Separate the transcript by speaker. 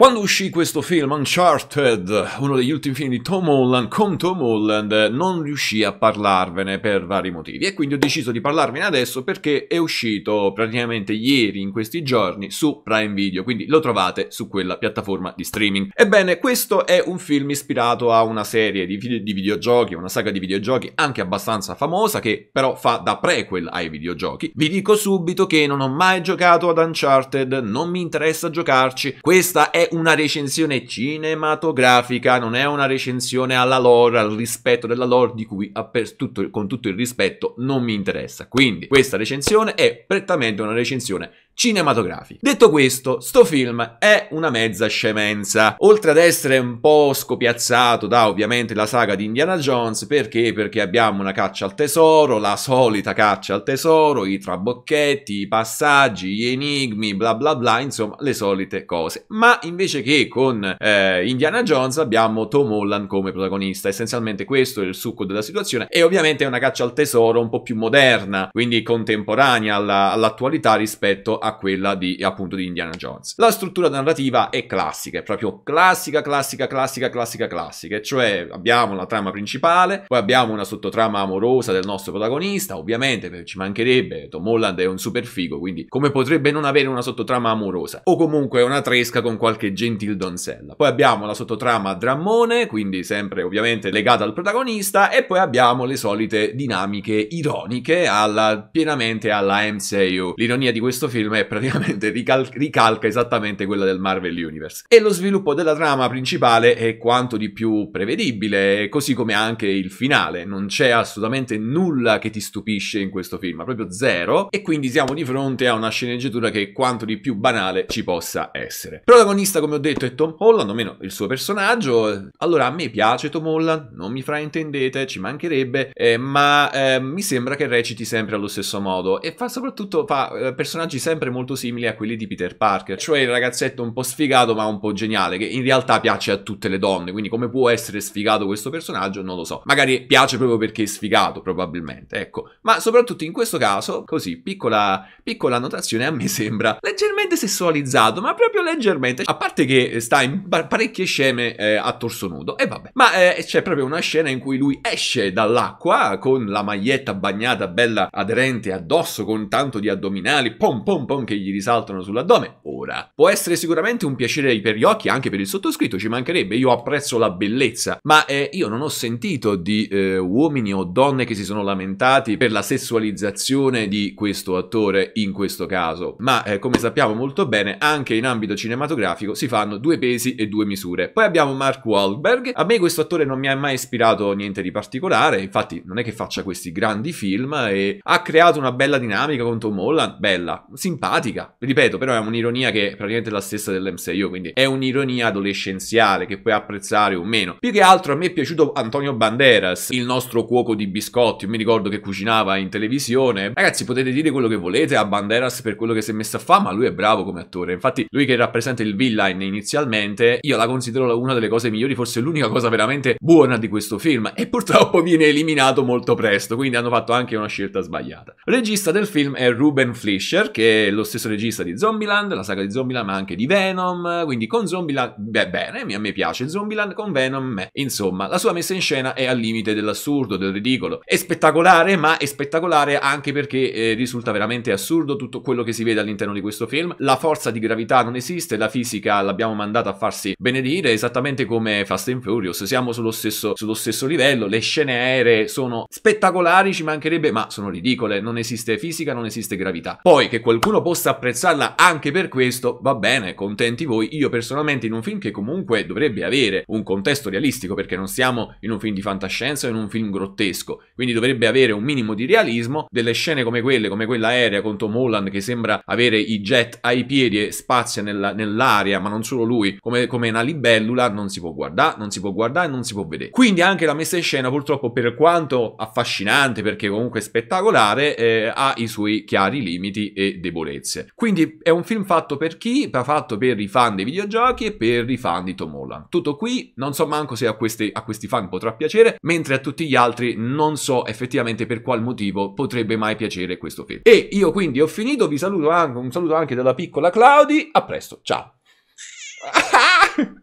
Speaker 1: Quando uscì questo film, Uncharted, uno degli ultimi film di Tom Holland, con Tom Holland, non riuscì a parlarvene per vari motivi e quindi ho deciso di parlarvene adesso perché è uscito praticamente ieri, in questi giorni, su Prime Video, quindi lo trovate su quella piattaforma di streaming. Ebbene, questo è un film ispirato a una serie di, video di videogiochi, una saga di videogiochi anche abbastanza famosa che però fa da prequel ai videogiochi. Vi dico subito che non ho mai giocato ad Uncharted, non mi interessa giocarci, questa è una recensione cinematografica, non è una recensione alla lore, al rispetto della lore di cui tutto, con tutto il rispetto non mi interessa. Quindi questa recensione è prettamente una recensione cinematografiche. Detto questo, sto film è una mezza scemenza. Oltre ad essere un po' scopiazzato da ovviamente la saga di Indiana Jones, perché? Perché abbiamo una caccia al tesoro, la solita caccia al tesoro, i trabocchetti, i passaggi, gli enigmi, bla bla bla, insomma le solite cose. Ma invece che con eh, Indiana Jones abbiamo Tom Holland come protagonista. Essenzialmente questo è il succo della situazione e ovviamente è una caccia al tesoro un po' più moderna, quindi contemporanea alla, all'attualità rispetto a a quella di, appunto, di Indiana Jones. La struttura narrativa è classica, è proprio classica, classica, classica, classica, classica, cioè abbiamo la trama principale, poi abbiamo una sottotrama amorosa del nostro protagonista, ovviamente ci mancherebbe, Tom Holland è un super figo, quindi come potrebbe non avere una sottotrama amorosa? O comunque una tresca con qualche gentil donzella. Poi abbiamo la sottotrama drammone, quindi sempre ovviamente legata al protagonista, e poi abbiamo le solite dinamiche ironiche alla, pienamente alla MCU. L'ironia di questo film è è praticamente rical- ricalca esattamente quella del Marvel Universe. E lo sviluppo della trama principale è quanto di più prevedibile, così come anche il finale. Non c'è assolutamente nulla che ti stupisce in questo film, proprio zero, e quindi siamo di fronte a una sceneggiatura che è quanto di più banale ci possa essere. Protagonista, come ho detto, è Tom Holland, o meno il suo personaggio. Allora, a me piace Tom Holland, non mi fraintendete, ci mancherebbe, eh, ma eh, mi sembra che reciti sempre allo stesso modo e fa soprattutto fa, eh, personaggi sempre sempre molto simili a quelli di Peter Parker, cioè il ragazzetto un po' sfigato ma un po' geniale, che in realtà piace a tutte le donne, quindi come può essere sfigato questo personaggio non lo so. Magari piace proprio perché è sfigato, probabilmente, ecco. Ma soprattutto in questo caso, così, piccola, piccola annotazione, a me sembra leggermente sessualizzato, ma proprio leggermente, a parte che sta in parecchie scene eh, a torso nudo, e vabbè. Ma eh, c'è proprio una scena in cui lui esce dall'acqua con la maglietta bagnata bella aderente addosso, con tanto di addominali, pom pom tampon che gli risaltano sull'addome ora. Può essere sicuramente un piacere per gli occhi, anche per il sottoscritto, ci mancherebbe, io apprezzo la bellezza, ma eh, io non ho sentito di eh, uomini o donne che si sono lamentati per la sessualizzazione di questo attore in questo caso. Ma eh, come sappiamo molto bene, anche in ambito cinematografico si fanno due pesi e due misure. Poi abbiamo Mark Wahlberg, a me questo attore non mi ha mai ispirato niente di particolare, infatti non è che faccia questi grandi film e ha creato una bella dinamica con Tom Holland, bella, simpatica, ripeto, però è un'ironia un'ironia che è praticamente la stessa dellm quindi è un'ironia adolescenziale che puoi apprezzare o meno. Più che altro a me è piaciuto Antonio Banderas, il nostro cuoco di biscotti, mi ricordo che cucinava in televisione. Ragazzi, potete dire quello che volete a Banderas per quello che si è messo a fare, ma lui è bravo come attore. Infatti, lui che rappresenta il villain inizialmente, io la considero una delle cose migliori, forse l'unica cosa veramente buona di questo film e purtroppo viene eliminato molto presto, quindi hanno fatto anche una scelta sbagliata. Regista del film è Ruben Fleischer, che è lo stesso regista di Zombieland, la saga era di Zombieland ma anche di Venom, quindi con Zombieland, beh bene, a me piace Zombieland, con Venom me. Insomma, la sua messa in scena è al limite dell'assurdo, del ridicolo. È spettacolare, ma è spettacolare anche perché eh, risulta veramente assurdo tutto quello che si vede all'interno di questo film. La forza di gravità non esiste, la fisica l'abbiamo mandata a farsi benedire, esattamente come Fast and Furious, siamo sullo stesso, sullo stesso livello, le scene aeree sono spettacolari, ci mancherebbe, ma sono ridicole, non esiste fisica, non esiste gravità. Poi che qualcuno possa apprezzarla anche per questo, questo, va bene, contenti voi. Io personalmente in un film che comunque dovrebbe avere un contesto realistico, perché non siamo in un film di fantascienza o in un film grottesco, quindi dovrebbe avere un minimo di realismo, delle scene come quelle, come quella aerea con Tom Holland che sembra avere i jet ai piedi e spazia nella, nell'aria, ma non solo lui, come, come una libellula, non si può guardare, non si può guardare e non si può vedere. Quindi anche la messa in scena purtroppo per quanto affascinante, perché comunque spettacolare, eh, ha i suoi chiari limiti e debolezze. Quindi è un film fatto per chi? va Fatto per i fan dei videogiochi e per i fan di Tom Holland. Tutto qui, non so manco se a questi, a questi fan potrà piacere, mentre a tutti gli altri non so effettivamente per qual motivo potrebbe mai piacere questo film. E io quindi ho finito, vi saluto anche, un saluto anche dalla piccola Claudi, a presto, ciao!